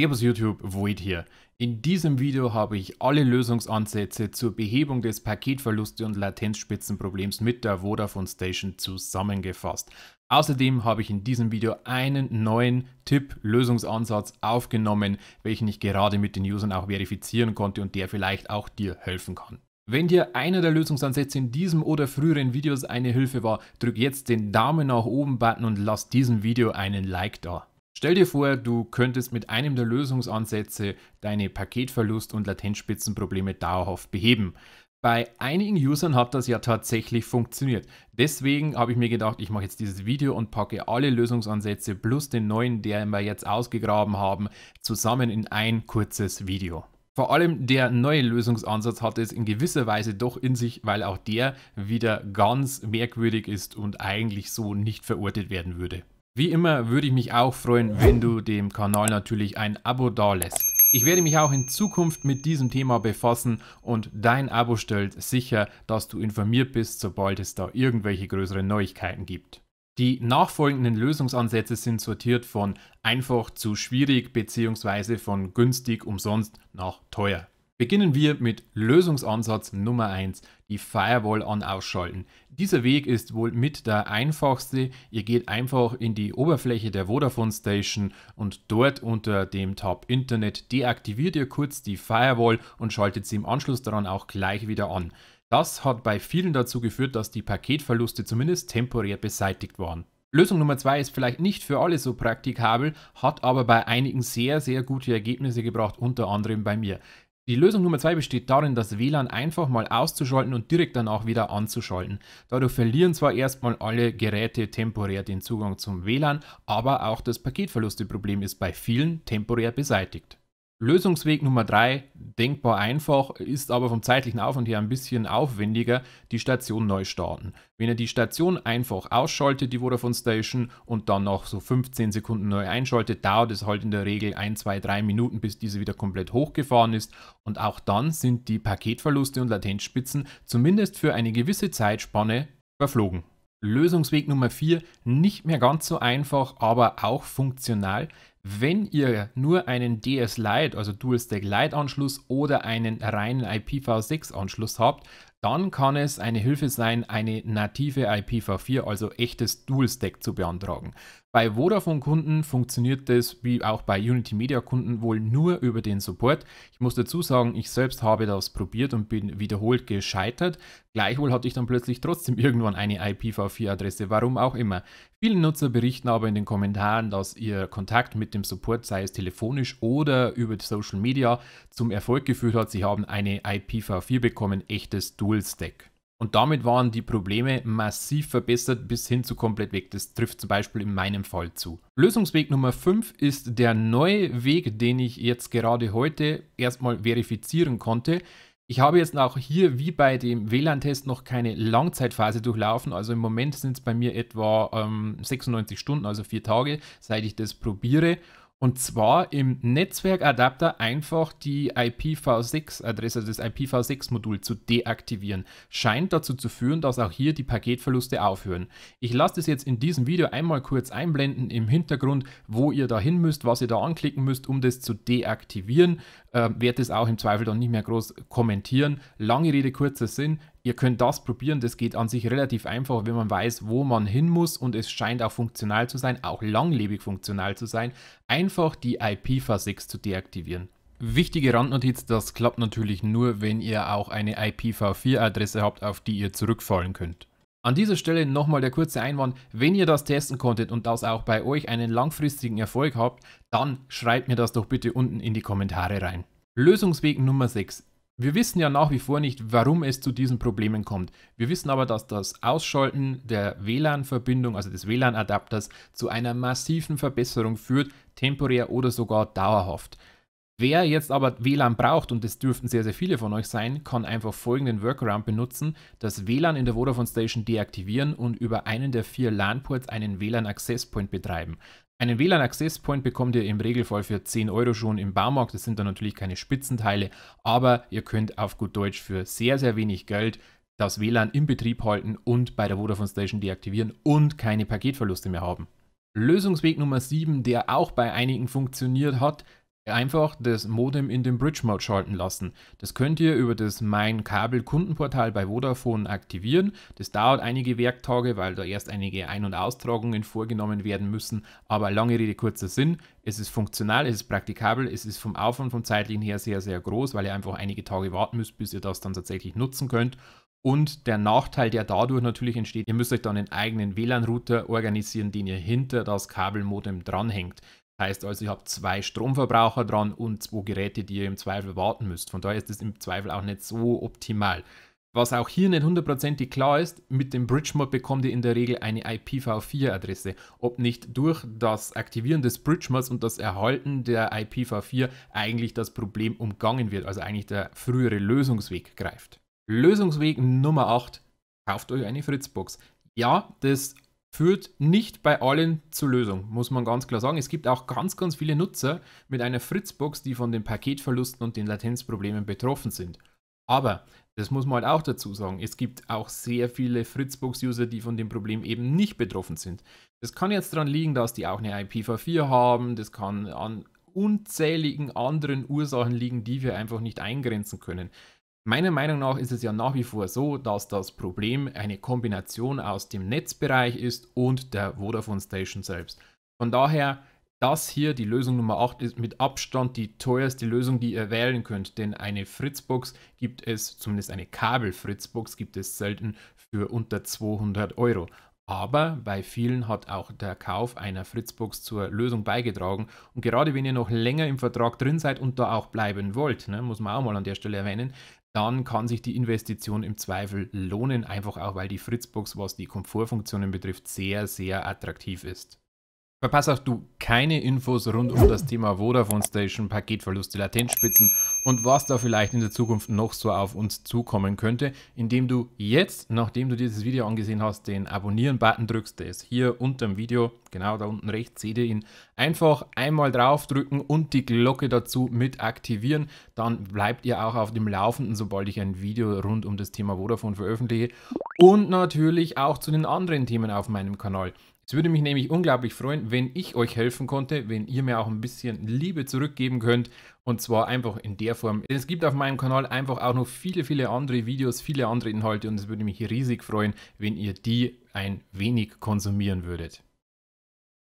Servus YouTube, Void hier. In diesem Video habe ich alle Lösungsansätze zur Behebung des Paketverluste- und Latenzspitzenproblems mit der Vodafone Station zusammengefasst. Außerdem habe ich in diesem Video einen neuen Tipp-Lösungsansatz aufgenommen, welchen ich gerade mit den Usern auch verifizieren konnte und der vielleicht auch dir helfen kann. Wenn dir einer der Lösungsansätze in diesem oder früheren Videos eine Hilfe war, drück jetzt den Daumen nach oben Button und lass diesem Video einen Like da. Stell dir vor, du könntest mit einem der Lösungsansätze deine Paketverlust- und Latenzspitzenprobleme dauerhaft beheben. Bei einigen Usern hat das ja tatsächlich funktioniert. Deswegen habe ich mir gedacht, ich mache jetzt dieses Video und packe alle Lösungsansätze plus den neuen, der wir jetzt ausgegraben haben, zusammen in ein kurzes Video. Vor allem der neue Lösungsansatz hat es in gewisser Weise doch in sich, weil auch der wieder ganz merkwürdig ist und eigentlich so nicht verortet werden würde. Wie immer würde ich mich auch freuen, wenn du dem Kanal natürlich ein Abo dalässt. Ich werde mich auch in Zukunft mit diesem Thema befassen und dein Abo stellt sicher, dass du informiert bist, sobald es da irgendwelche größeren Neuigkeiten gibt. Die nachfolgenden Lösungsansätze sind sortiert von einfach zu schwierig bzw. von günstig umsonst nach teuer. Beginnen wir mit Lösungsansatz Nummer 1, die Firewall an ausschalten. Dieser Weg ist wohl mit der einfachste. Ihr geht einfach in die Oberfläche der Vodafone Station und dort unter dem Tab Internet deaktiviert ihr kurz die Firewall und schaltet sie im Anschluss daran auch gleich wieder an. Das hat bei vielen dazu geführt, dass die Paketverluste zumindest temporär beseitigt waren. Lösung Nummer 2 ist vielleicht nicht für alle so praktikabel, hat aber bei einigen sehr, sehr gute Ergebnisse gebracht, unter anderem bei mir. Die Lösung Nummer 2 besteht darin, das WLAN einfach mal auszuschalten und direkt danach wieder anzuschalten. Dadurch verlieren zwar erstmal alle Geräte temporär den Zugang zum WLAN, aber auch das Paketverlusteproblem ist bei vielen temporär beseitigt. Lösungsweg Nummer drei, denkbar einfach, ist aber vom zeitlichen Aufwand her ein bisschen aufwendiger, die Station neu starten. Wenn ihr die Station einfach ausschaltet, die Vodafone Station, und dann noch so 15 Sekunden neu einschaltet, dauert es halt in der Regel 1, 2, 3 Minuten, bis diese wieder komplett hochgefahren ist. Und auch dann sind die Paketverluste und Latenzspitzen zumindest für eine gewisse Zeitspanne verflogen. Lösungsweg Nummer 4, nicht mehr ganz so einfach, aber auch funktional. Wenn ihr nur einen DS Lite, also Dual Stack Lite Anschluss oder einen reinen IPv6 Anschluss habt, dann kann es eine Hilfe sein, eine native IPv4, also echtes Dual Stack zu beantragen. Bei Vodafone-Kunden funktioniert das wie auch bei Unity Media-Kunden wohl nur über den Support. Ich muss dazu sagen, ich selbst habe das probiert und bin wiederholt gescheitert. Gleichwohl hatte ich dann plötzlich trotzdem irgendwann eine IPv4-Adresse, warum auch immer. Viele Nutzer berichten aber in den Kommentaren, dass ihr Kontakt mit dem Support, sei es telefonisch oder über Social Media, zum Erfolg geführt hat. Sie haben eine IPv4 bekommen, echtes Dual-Stack. Und damit waren die Probleme massiv verbessert bis hin zu komplett weg. Das trifft zum Beispiel in meinem Fall zu. Lösungsweg Nummer 5 ist der neue Weg, den ich jetzt gerade heute erstmal verifizieren konnte. Ich habe jetzt auch hier wie bei dem WLAN-Test noch keine Langzeitphase durchlaufen. Also im Moment sind es bei mir etwa ähm, 96 Stunden, also vier Tage, seit ich das probiere. Und zwar im Netzwerkadapter einfach die IPv6-Adresse, also das IPv6-Modul zu deaktivieren. Scheint dazu zu führen, dass auch hier die Paketverluste aufhören. Ich lasse das jetzt in diesem Video einmal kurz einblenden im Hintergrund, wo ihr da hin müsst, was ihr da anklicken müsst, um das zu deaktivieren. Äh, Werde es auch im Zweifel dann nicht mehr groß kommentieren. Lange Rede, kurzer Sinn ihr könnt das probieren, das geht an sich relativ einfach, wenn man weiß, wo man hin muss und es scheint auch funktional zu sein, auch langlebig funktional zu sein, einfach die IPv6 zu deaktivieren. Wichtige Randnotiz, das klappt natürlich nur, wenn ihr auch eine IPv4-Adresse habt, auf die ihr zurückfallen könnt. An dieser Stelle nochmal der kurze Einwand, wenn ihr das testen konntet und das auch bei euch einen langfristigen Erfolg habt, dann schreibt mir das doch bitte unten in die Kommentare rein. Lösungsweg Nummer 6. Wir wissen ja nach wie vor nicht, warum es zu diesen Problemen kommt. Wir wissen aber, dass das Ausschalten der WLAN-Verbindung, also des WLAN-Adapters, zu einer massiven Verbesserung führt, temporär oder sogar dauerhaft. Wer jetzt aber WLAN braucht, und das dürften sehr, sehr viele von euch sein, kann einfach folgenden Workaround benutzen, das WLAN in der Vodafone Station deaktivieren und über einen der vier LAN-Ports einen WLAN Access Point betreiben. Einen WLAN Access Point bekommt ihr im Regelfall für 10 Euro schon im Baumarkt. Das sind dann natürlich keine Spitzenteile, aber ihr könnt auf gut Deutsch für sehr, sehr wenig Geld das WLAN im Betrieb halten und bei der Vodafone Station deaktivieren und keine Paketverluste mehr haben. Lösungsweg Nummer 7, der auch bei einigen funktioniert hat, einfach das Modem in den Bridge Mode schalten lassen. Das könnt ihr über das Mein Kabel Kundenportal bei Vodafone aktivieren. Das dauert einige Werktage, weil da erst einige Ein- und Austragungen vorgenommen werden müssen. Aber lange Rede, kurzer Sinn. Es ist funktional, es ist praktikabel, es ist vom Aufwand, vom zeitlichen her sehr, sehr groß, weil ihr einfach einige Tage warten müsst, bis ihr das dann tatsächlich nutzen könnt. Und der Nachteil, der dadurch natürlich entsteht, ihr müsst euch dann einen eigenen WLAN-Router organisieren, den ihr hinter das Kabelmodem dranhängt. Heißt also, ihr habt zwei Stromverbraucher dran und zwei Geräte, die ihr im Zweifel warten müsst. Von daher ist das im Zweifel auch nicht so optimal. Was auch hier nicht hundertprozentig klar ist, mit dem Bridge-Mod bekommt ihr in der Regel eine IPv4-Adresse. Ob nicht durch das Aktivieren des Bridge-Mods und das Erhalten der IPv4 eigentlich das Problem umgangen wird, also eigentlich der frühere Lösungsweg greift. Lösungsweg Nummer 8, kauft euch eine Fritzbox. Ja, das führt nicht bei allen zur Lösung, muss man ganz klar sagen. Es gibt auch ganz, ganz viele Nutzer mit einer Fritzbox, die von den Paketverlusten und den Latenzproblemen betroffen sind. Aber das muss man halt auch dazu sagen. Es gibt auch sehr viele Fritzbox-User, die von dem Problem eben nicht betroffen sind. Das kann jetzt daran liegen, dass die auch eine IPv4 haben. Das kann an unzähligen anderen Ursachen liegen, die wir einfach nicht eingrenzen können. Meiner Meinung nach ist es ja nach wie vor so, dass das Problem eine Kombination aus dem Netzbereich ist und der Vodafone Station selbst. Von daher, das hier, die Lösung Nummer 8, ist mit Abstand die teuerste Lösung, die ihr wählen könnt, denn eine Fritzbox gibt es, zumindest eine Kabel-Fritzbox gibt es selten für unter 200 Euro. Aber bei vielen hat auch der Kauf einer Fritzbox zur Lösung beigetragen. Und gerade wenn ihr noch länger im Vertrag drin seid und da auch bleiben wollt, ne, muss man auch mal an der Stelle erwähnen, dann kann sich die Investition im Zweifel lohnen, einfach auch weil die Fritzbox, was die Komfortfunktionen betrifft, sehr, sehr attraktiv ist. Verpasse auch du keine Infos rund um das Thema Vodafone Station, Paketverluste, Latenzspitzen und was da vielleicht in der Zukunft noch so auf uns zukommen könnte, indem du jetzt, nachdem du dieses Video angesehen hast, den Abonnieren-Button drückst. Der ist hier unter dem Video, genau da unten rechts, seht ihr ihn. Einfach einmal draufdrücken und die Glocke dazu mit aktivieren. Dann bleibt ihr auch auf dem Laufenden, sobald ich ein Video rund um das Thema Vodafone veröffentliche. Und natürlich auch zu den anderen Themen auf meinem Kanal. Es würde mich nämlich unglaublich freuen, wenn ich euch helfen konnte, wenn ihr mir auch ein bisschen Liebe zurückgeben könnt und zwar einfach in der Form. es gibt auf meinem Kanal einfach auch noch viele, viele andere Videos, viele andere Inhalte und es würde mich riesig freuen, wenn ihr die ein wenig konsumieren würdet.